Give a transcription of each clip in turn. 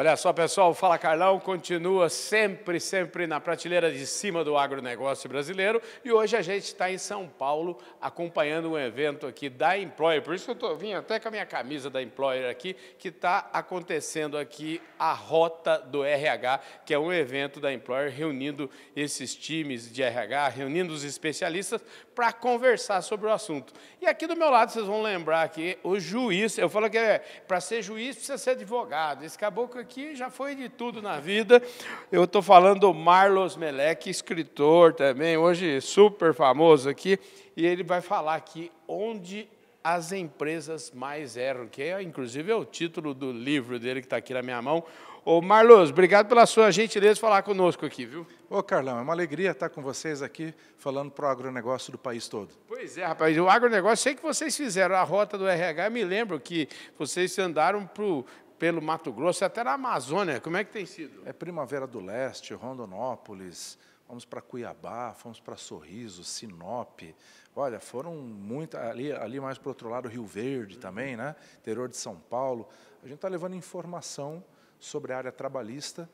Olha só, pessoal, o Fala Carlão continua sempre, sempre na prateleira de cima do agronegócio brasileiro. E hoje a gente está em São Paulo acompanhando um evento aqui da Employer. Por isso que eu tô, vim até com a minha camisa da Employer aqui, que está acontecendo aqui a Rota do RH, que é um evento da Employer reunindo esses times de RH, reunindo os especialistas para conversar sobre o assunto. E aqui do meu lado, vocês vão lembrar que o juiz, eu falo que é, para ser juiz precisa ser advogado. Esse caboclo aqui já foi de tudo na vida. Eu estou falando do Marlos Meleque, escritor também, hoje super famoso aqui, e ele vai falar aqui onde as empresas mais erram, que é, inclusive é o título do livro dele que está aqui na minha mão. Ô Marlos, obrigado pela sua gentileza de falar conosco aqui, viu? Ô Carlão, é uma alegria estar com vocês aqui falando para o agronegócio do país todo. Pois é, rapaz, o agronegócio, sei que vocês fizeram a rota do RH, me lembro que vocês andaram para o pelo Mato Grosso, até na Amazônia. Como é que tem sido? É Primavera do Leste, Rondonópolis, fomos para Cuiabá, fomos para Sorriso, Sinop. Olha, foram muitas. Ali, ali mais para o outro lado, Rio Verde também, né? interior de São Paulo. A gente está levando informação sobre a área trabalhista,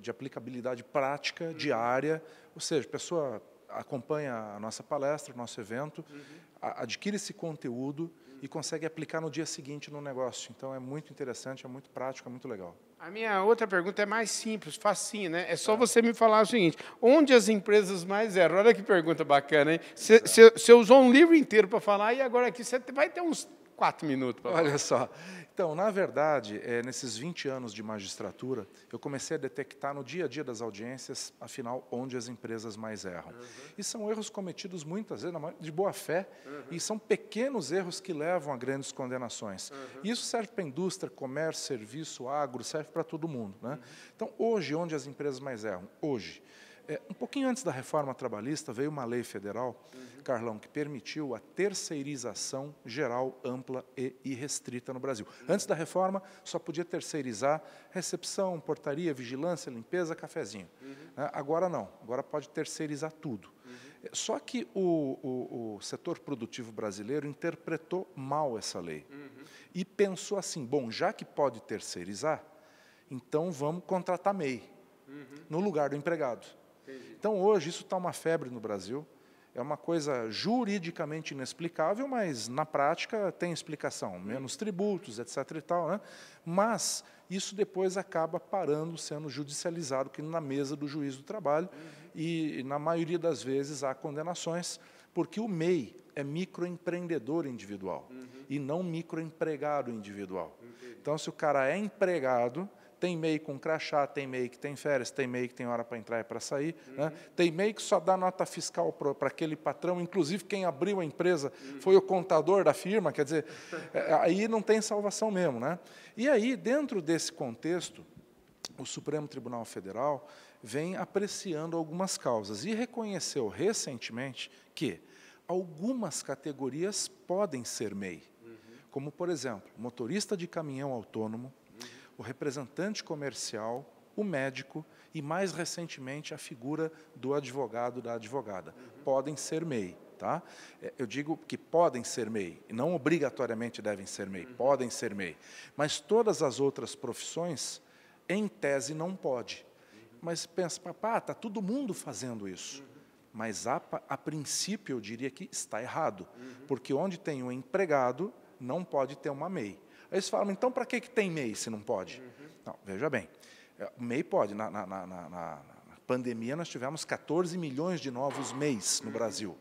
de aplicabilidade prática, uhum. diária. Ou seja, a pessoa acompanha a nossa palestra, o nosso evento, uhum. adquire esse conteúdo e consegue aplicar no dia seguinte no negócio. Então é muito interessante, é muito prático, é muito legal. A minha outra pergunta é mais simples, facinho, né? É só é. você me falar o seguinte: onde as empresas mais erram? Olha que pergunta bacana, hein? Você tá. usou um livro inteiro para falar e agora aqui você vai ter uns quatro minutos. Para Olha só. Então, na verdade, é, nesses 20 anos de magistratura, eu comecei a detectar no dia a dia das audiências, afinal, onde as empresas mais erram. Uhum. E são erros cometidos muitas vezes de boa fé, uhum. e são pequenos erros que levam a grandes condenações. Uhum. E isso serve para indústria, comércio, serviço, agro, serve para todo mundo. Né? Uhum. Então, hoje, onde as empresas mais erram? Hoje. É, um pouquinho antes da reforma trabalhista, veio uma lei federal, uhum. Carlão, que permitiu a terceirização geral, ampla e irrestrita no Brasil. Uhum. Antes da reforma, só podia terceirizar recepção, portaria, vigilância, limpeza, cafezinho. Uhum. Agora não, agora pode terceirizar tudo. É, só que o, o, o, setor produtivo brasileiro interpretou mal essa lei e pensou assim: bom, já que pode terceirizar, então vamos contratar MEI no lugar do empregado. Então, hoje, isso está uma febre no Brasil. É uma coisa juridicamente inexplicável, mas na prática tem explicação. Hum. Menos tributos, etc. E tal, né? Mas isso depois acaba parando, sendo judicializado que na mesa do juiz do trabalho. Uhum. E, na maioria das vezes, há condenações, porque o MEI é microempreendedor individual uhum. e não microempregado individual. Entendi. Então, se o cara é empregado, tem MEI com crachá, tem MEI que tem férias, tem MEI que tem hora para entrar e para sair. Uhum. Né? Tem MEI que só dá nota fiscal para aquele patrão, inclusive quem abriu a empresa uhum. foi o contador da firma, quer dizer, é, é, aí não tem salvação mesmo. Né? E aí, dentro desse contexto, o Supremo Tribunal Federal vem apreciando algumas causas e reconheceu recentemente que algumas categorias podem ser MEI, uhum. como, por exemplo, motorista de caminhão autônomo, o representante comercial, o médico e, mais recentemente, a figura do advogado, da advogada. Podem ser MEI. Tá? É, eu digo que podem ser MEI, não obrigatoriamente devem ser MEI, podem ser MEI. Mas todas as outras profissões, em tese, não pode. Mas pensa, papá, está todo mundo fazendo isso. Mas, a, a, princípio, eu diria que está errado, porque onde tem um empregado, não pode ter uma MEI. Aí eles falam, então para que, que tem MEI se não pode? Uhum. Não, veja bem, é, o MEI pode. Na, na, na, na, pandemia nós tivemos 14 milhões de novos MEIs no Brasil.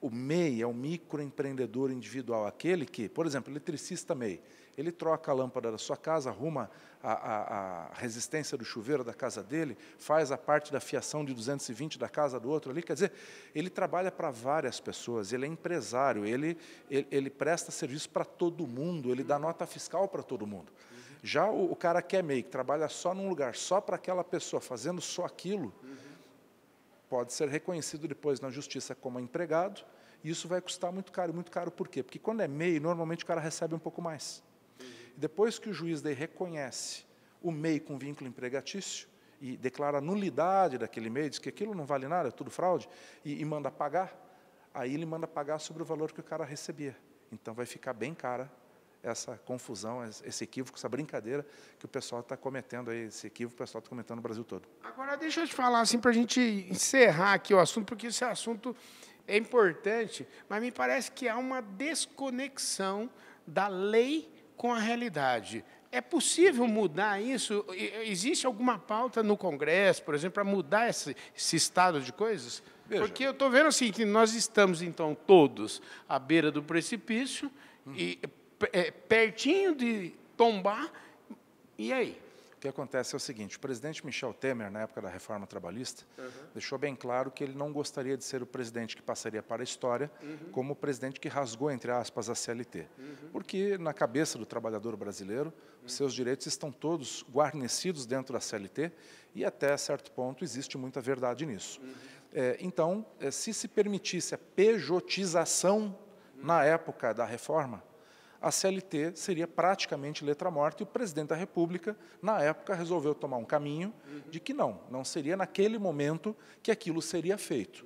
O MEI é o microempreendedor individual, aquele que, por exemplo, eletricista MEI, ele troca a lâmpada da sua casa, arruma a, a, a, resistência do chuveiro da casa dele, faz a parte da fiação de 220 da casa do outro ali. Quer dizer, ele trabalha para várias pessoas, ele é empresário, ele, ele, ele presta serviço para todo mundo, ele dá uhum. nota fiscal para todo mundo. Já o, o, cara que é MEI, que trabalha só num lugar, só para aquela pessoa, fazendo só aquilo, uhum. pode ser reconhecido depois na justiça como empregado, e isso vai custar muito caro. Muito caro por quê? Porque quando é MEI, normalmente o cara recebe um pouco mais. Depois que o juiz daí reconhece o MEI com vínculo empregatício e declara a nulidade daquele MEI, diz que aquilo não vale nada, é tudo fraude, e, e manda pagar, aí ele manda pagar sobre o valor que o cara recebia. Então vai ficar bem cara essa confusão, esse equívoco, essa brincadeira que o pessoal está cometendo aí, esse equívoco que o pessoal está cometendo no Brasil todo. Agora deixa eu te falar assim para a gente encerrar aqui o assunto, porque esse assunto é importante, mas me parece que há uma desconexão da lei com a realidade. É possível mudar isso? Existe alguma pauta no Congresso, por exemplo, para mudar esse, esse estado de coisas? Veja. Porque eu estou vendo assim que nós estamos então todos à beira do precipício uhum. e é, pertinho de tombar. E aí? O que acontece é o seguinte: o presidente Michel Temer, na época da reforma trabalhista, uhum. deixou bem claro que ele não gostaria de ser o presidente que passaria para a história uhum. como o presidente que rasgou, entre aspas, a CLT. Uhum. Porque, na cabeça do trabalhador brasileiro, os seus direitos estão todos guarnecidos dentro da CLT e, até certo ponto, existe muita verdade nisso. Uhum. É, então, é, se se permitisse a pejotização na época da reforma, a CLT seria praticamente letra morta, e o presidente da República, na época, resolveu tomar um caminho de que não, não seria naquele momento que aquilo seria feito.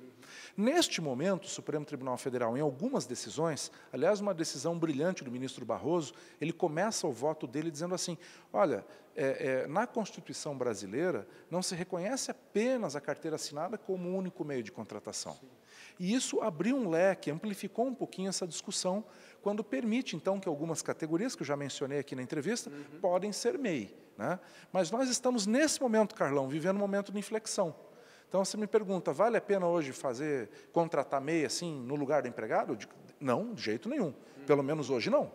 Neste momento, o Supremo Tribunal Federal, em algumas decisões, aliás, uma decisão brilhante do ministro Barroso, ele começa o voto dele dizendo assim: olha, é, é, na Constituição brasileira não se reconhece apenas a carteira assinada como o único meio de contratação. Sim. E isso abriu um leque, amplificou um pouquinho essa discussão, quando permite, então, que algumas categorias, que eu já mencionei aqui na entrevista, uhum. podem ser MEI. Né? Mas nós estamos, nesse momento, Carlão, vivendo um momento de inflexão. Então, você me pergunta, vale a pena hoje fazer, contratar MEI assim, no lugar do empregado? não, de jeito nenhum. Uhum. Pelo menos hoje, não.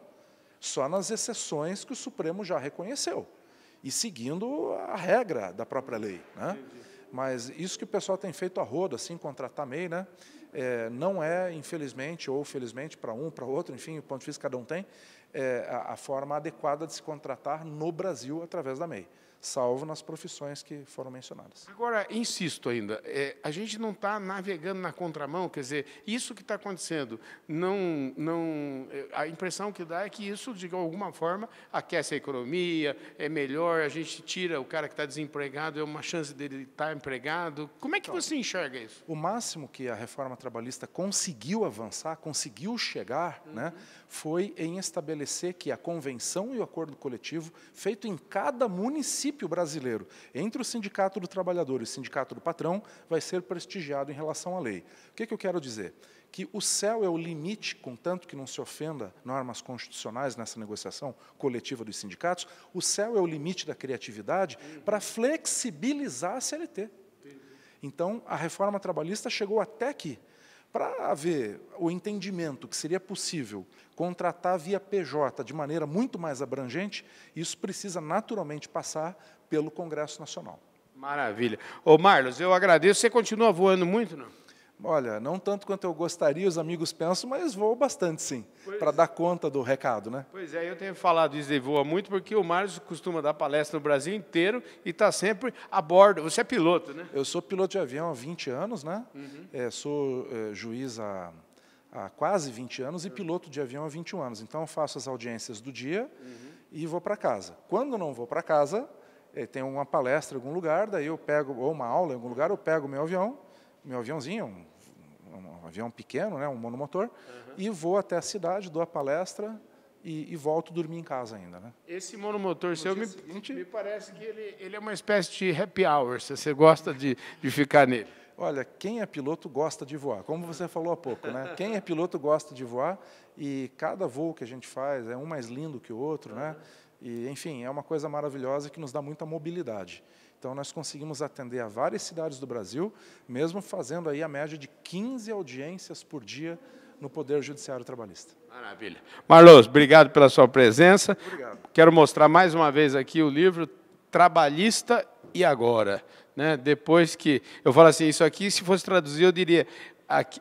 Só nas exceções que o Supremo já reconheceu. E seguindo a regra da própria lei. Né? Mas isso que o pessoal tem feito a rodo, assim, contratar MEI, né? É, não é, infelizmente ou felizmente, para um, para outro, enfim, o ponto de vista cada um tem, é, a, a, forma adequada de se contratar no Brasil através da MEI, salvo nas profissões que foram mencionadas. Agora, insisto ainda, é, a gente não está navegando na contramão, quer dizer, isso que está acontecendo, não, não, é, a impressão que dá é que isso, de alguma forma, aquece a economia, é melhor, a gente tira o cara que está desempregado, é uma chance dele estar tá empregado. Como é que então, você enxerga isso? O máximo que a reforma trabalhista conseguiu avançar, conseguiu chegar, né, uhum. né, foi em estabelecer estabelecer que a convenção e o acordo coletivo, feito em cada município brasileiro, entre o Sindicato do Trabalhador e o Sindicato do Patrão, vai ser prestigiado em relação à lei. O que, é que eu quero dizer? que o céu é o limite, contanto que não se ofenda normas constitucionais nessa negociação coletiva dos sindicatos, o céu é o limite da criatividade para flexibilizar a CLT. Então, a reforma trabalhista chegou até aqui. Para haver o entendimento que seria possível contratar via PJ de maneira muito mais abrangente, isso precisa naturalmente passar pelo Congresso Nacional. Maravilha. Ô, Marlos, eu agradeço. Você continua voando muito, não? Olha, não tanto quanto eu gostaria, os amigos pensam, mas voa bastante sim, para é. dar conta do recado, né? Pois é, eu tenho falado isso de voa muito, porque o Márcio costuma dar palestra no Brasil inteiro e está sempre a bordo. Você é piloto, né? Eu sou piloto de avião há 20 anos, né? Uhum. É, sou é, juiz há, há, quase 20 anos e piloto de avião há 21 anos. Então, faço as audiências do dia uhum. e vou para casa. Quando não vou para casa, é, tem uma palestra em algum lugar, daí eu pego, ou uma aula em algum lugar, eu pego o meu avião meu aviãozinho, um, um, avião pequeno, né, um monomotor, uhum. e vou até a cidade, dou a palestra e, e, volto dormir em casa ainda. Né? Esse monomotor seu, me, me parece que ele, ele é uma espécie de happy hour, se você gosta de, de ficar nele. Olha, quem é piloto gosta de voar, como você falou há pouco, né? Quem é piloto gosta de voar e cada voo que a gente faz é um mais lindo que o outro, né? E, enfim, é uma coisa maravilhosa que nos dá muita mobilidade. Então, nós conseguimos atender a várias cidades do Brasil, mesmo fazendo aí a média de 15 audiências por dia no Poder Judiciário Trabalhista. Maravilha. Marlos, obrigado pela sua presença. Obrigado. Quero mostrar mais uma vez aqui o livro Trabalhista e agora? Né? Depois que eu falo assim, isso aqui, se fosse traduzir, eu diria: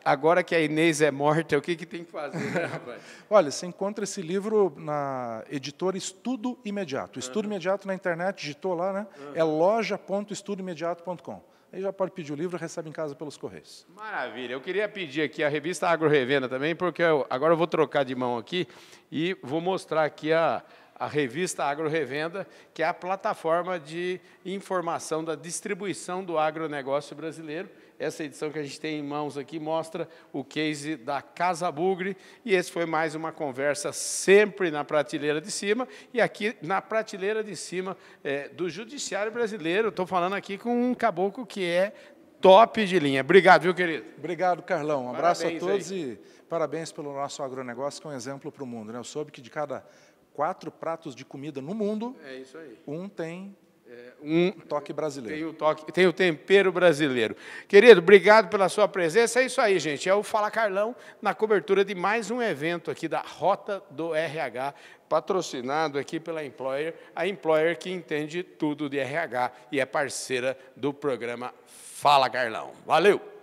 agora que a Inês é morta, o que, que tem que fazer? Né, Olha, você encontra esse livro na editora Estudo Imediato. Estudo uhum. Imediato na internet, digitou lá, né? Uhum. É loja.estudoimediato.com. Aí já pode pedir o livro e recebe em casa pelos Correios. Maravilha. Eu queria pedir aqui a revista Agro Revenda também, porque eu, agora eu vou trocar de mão aqui e vou mostrar aqui a, a revista Agro Revenda, que é a plataforma de informação da distribuição do agronegócio brasileiro. Essa edição que a gente tem em mãos aqui mostra o case da Casa Bugre, e esse foi mais uma conversa sempre na prateleira de cima, e aqui na prateleira de cima é, do Judiciário Brasileiro. Estou falando aqui com um caboclo que é top de linha. Obrigado, viu, querido? Obrigado, Carlão. Um parabéns abraço a todos aí. e parabéns pelo nosso agronegócio, que é um exemplo para o mundo. Né? Eu soube que de cada quatro pratos de comida no mundo. É isso aí. Um tem é, um toque brasileiro. Tem o, toque, tem o tempero brasileiro. Querido, obrigado pela sua presença. É isso aí, gente. É o Fala Carlão na cobertura de mais um evento aqui da Rota do RH, patrocinado aqui pela Employer, a Employer que entende tudo de RH e é parceira do programa Fala Carlão. Valeu!